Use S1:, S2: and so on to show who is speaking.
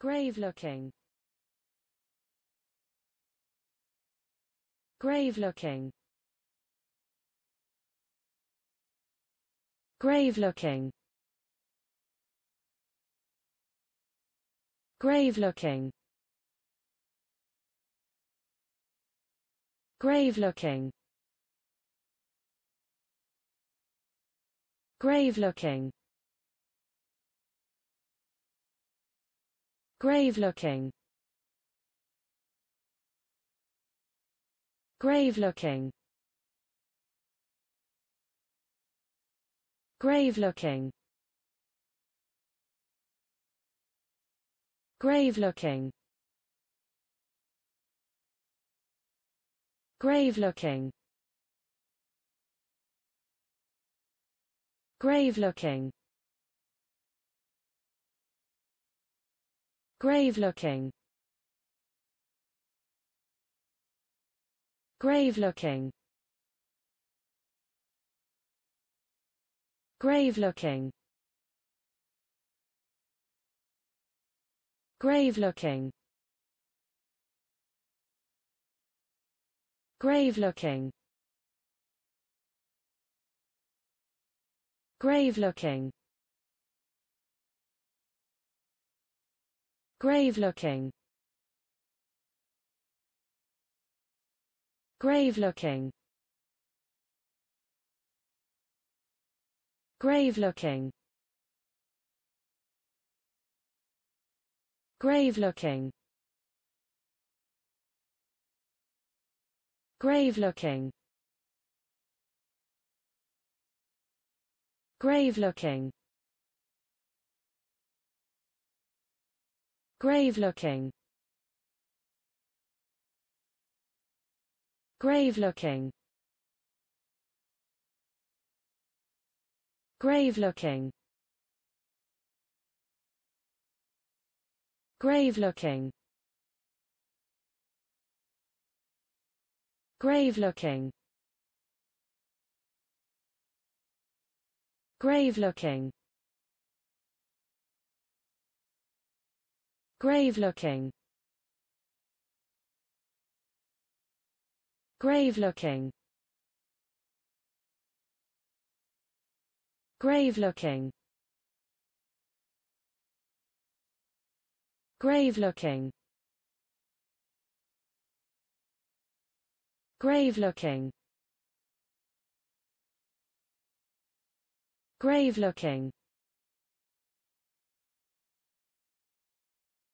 S1: Grave-looking Grave-looking Grave-looking Grave-looking Grave-looking Grave-looking Grave-looking Grave-looking Grave-looking Grave-looking Grave-looking Grave-looking Grave-looking Grave-looking Grave-looking Grave-looking Grave-looking Grave-looking Grave-looking Grave-looking Grave-looking Grave-looking Grave-looking Grave-looking Grave-looking Grave-looking Grave-looking Grave-looking Grave-looking Grave-looking Grave-looking Grave-looking Grave-looking Grave-looking Grave-looking Grave-looking